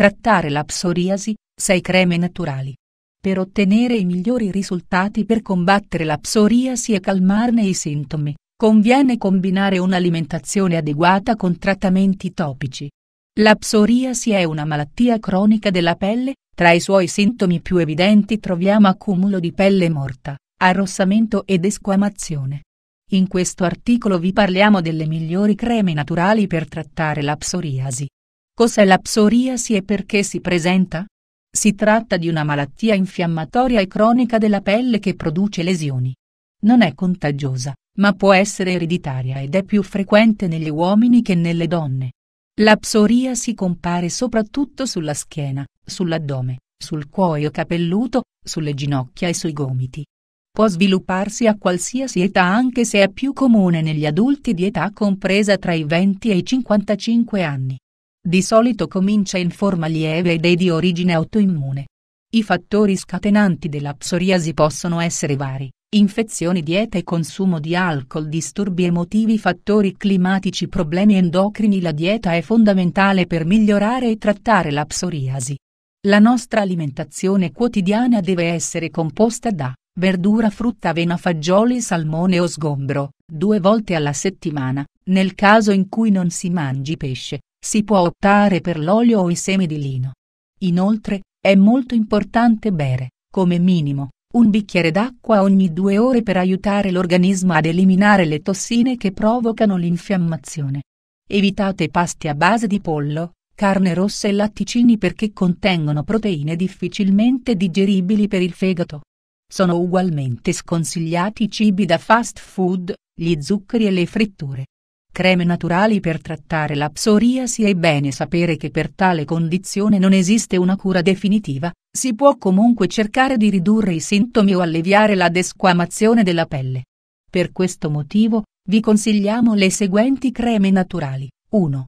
trattare la psoriasi, 6 creme naturali. Per ottenere i migliori risultati per combattere la psoriasi e calmarne i sintomi, conviene combinare un'alimentazione adeguata con trattamenti topici. La psoriasi è una malattia cronica della pelle, tra i suoi sintomi più evidenti troviamo accumulo di pelle morta, arrossamento ed esquamazione. In questo articolo vi parliamo delle migliori creme naturali per trattare la psoriasi, Cos'è la psoriasi e perché si presenta? Si tratta di una malattia infiammatoria e cronica della pelle che produce lesioni. Non è contagiosa, ma può essere ereditaria ed è più frequente negli uomini che nelle donne. La psoriasi compare soprattutto sulla schiena, sull'addome, sul cuoio capelluto, sulle ginocchia e sui gomiti. Può svilupparsi a qualsiasi età anche se è più comune negli adulti di età compresa tra i 20 e i 55 anni. Di solito comincia in forma lieve ed è di origine autoimmune. I fattori scatenanti della psoriasi possono essere vari, infezioni dieta e consumo di alcol disturbi emotivi fattori climatici problemi endocrini La dieta è fondamentale per migliorare e trattare la psoriasi. La nostra alimentazione quotidiana deve essere composta da verdura frutta avena fagioli salmone o sgombro, due volte alla settimana, nel caso in cui non si mangi pesce, si può optare per l'olio o i semi di lino. Inoltre, è molto importante bere, come minimo, un bicchiere d'acqua ogni due ore per aiutare l'organismo ad eliminare le tossine che provocano l'infiammazione. Evitate pasti a base di pollo, carne rossa e latticini perché contengono proteine difficilmente digeribili per il fegato. Sono ugualmente sconsigliati i cibi da fast food, gli zuccheri e le fritture creme naturali per trattare la psoriasi è bene sapere che per tale condizione non esiste una cura definitiva, si può comunque cercare di ridurre i sintomi o alleviare la desquamazione della pelle. Per questo motivo, vi consigliamo le seguenti creme naturali. 1.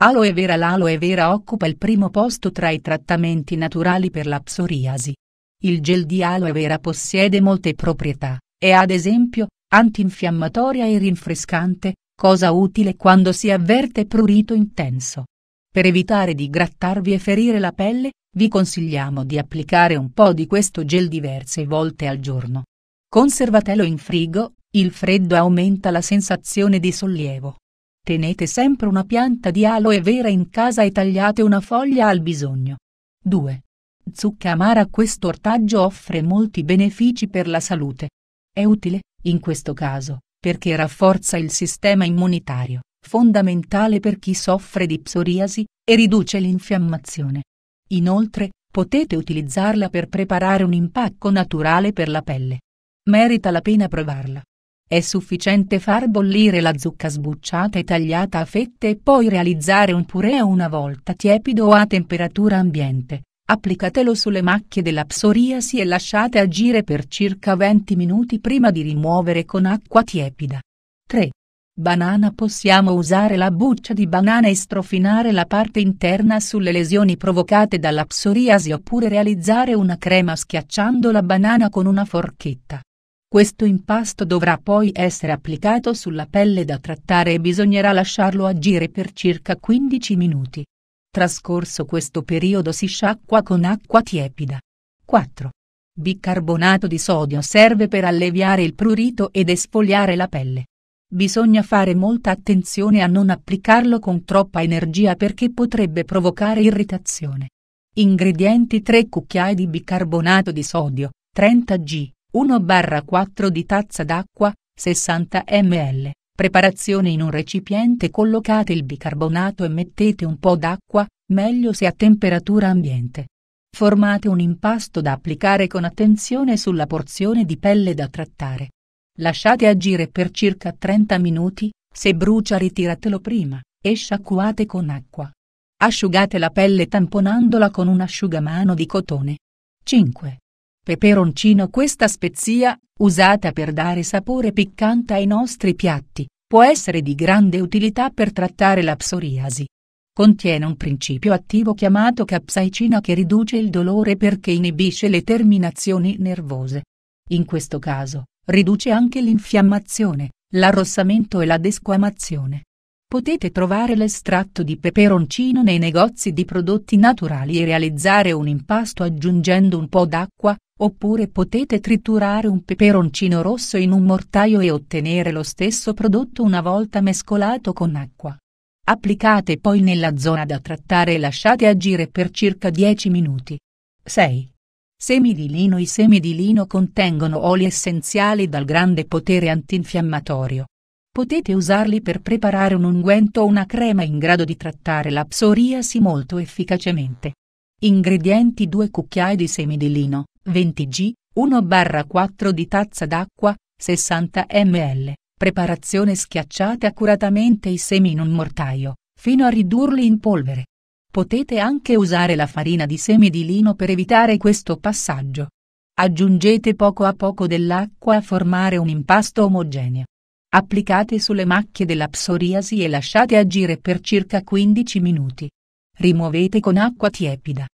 Aloe vera L'aloe vera occupa il primo posto tra i trattamenti naturali per la psoriasi. Il gel di aloe vera possiede molte proprietà, è ad esempio antinfiammatoria e rinfrescante, cosa utile quando si avverte prurito intenso. Per evitare di grattarvi e ferire la pelle, vi consigliamo di applicare un po' di questo gel diverse volte al giorno. Conservatelo in frigo, il freddo aumenta la sensazione di sollievo. Tenete sempre una pianta di aloe vera in casa e tagliate una foglia al bisogno. 2. Zucca amara Questo ortaggio offre molti benefici per la salute. È utile, in questo caso, perché rafforza il sistema immunitario, fondamentale per chi soffre di psoriasi, e riduce l'infiammazione. Inoltre, potete utilizzarla per preparare un impacco naturale per la pelle. Merita la pena provarla. È sufficiente far bollire la zucca sbucciata e tagliata a fette e poi realizzare un purè una volta tiepido o a temperatura ambiente, Applicatelo sulle macchie della psoriasi e lasciate agire per circa 20 minuti prima di rimuovere con acqua tiepida. 3. Banana Possiamo usare la buccia di banana e strofinare la parte interna sulle lesioni provocate dalla psoriasi oppure realizzare una crema schiacciando la banana con una forchetta. Questo impasto dovrà poi essere applicato sulla pelle da trattare e bisognerà lasciarlo agire per circa 15 minuti. Trascorso questo periodo si sciacqua con acqua tiepida. 4. Bicarbonato di sodio serve per alleviare il prurito ed esfoliare la pelle. Bisogna fare molta attenzione a non applicarlo con troppa energia perché potrebbe provocare irritazione. Ingredienti 3 cucchiai di bicarbonato di sodio, 30 g, 1-4 di tazza d'acqua, 60 ml, Preparazione in un recipiente collocate il bicarbonato e mettete un po' d'acqua, meglio se a temperatura ambiente. Formate un impasto da applicare con attenzione sulla porzione di pelle da trattare. Lasciate agire per circa 30 minuti, se brucia ritiratelo prima e sciacquate con acqua. Asciugate la pelle tamponandola con un asciugamano di cotone. 5. Peperoncino Questa spezia, usata per dare sapore piccante ai nostri piatti, può essere di grande utilità per trattare la psoriasi. Contiene un principio attivo chiamato capsaicina che riduce il dolore perché inibisce le terminazioni nervose. In questo caso, riduce anche l'infiammazione, l'arrossamento e la desquamazione. Potete trovare l'estratto di peperoncino nei negozi di prodotti naturali e realizzare un impasto aggiungendo un po' d'acqua, Oppure potete triturare un peperoncino rosso in un mortaio e ottenere lo stesso prodotto una volta mescolato con acqua. Applicate poi nella zona da trattare e lasciate agire per circa 10 minuti. 6. Semi di lino I semi di lino contengono oli essenziali dal grande potere antinfiammatorio. Potete usarli per preparare un unguento o una crema in grado di trattare la psoriasi molto efficacemente. Ingredienti 2 cucchiai di semi di lino, 20 g, 1-4 di tazza d'acqua, 60 ml. Preparazione Schiacciate accuratamente i semi in un mortaio, fino a ridurli in polvere. Potete anche usare la farina di semi di lino per evitare questo passaggio. Aggiungete poco a poco dell'acqua a formare un impasto omogeneo. Applicate sulle macchie della psoriasi e lasciate agire per circa 15 minuti. Rimuovete con acqua tiepida.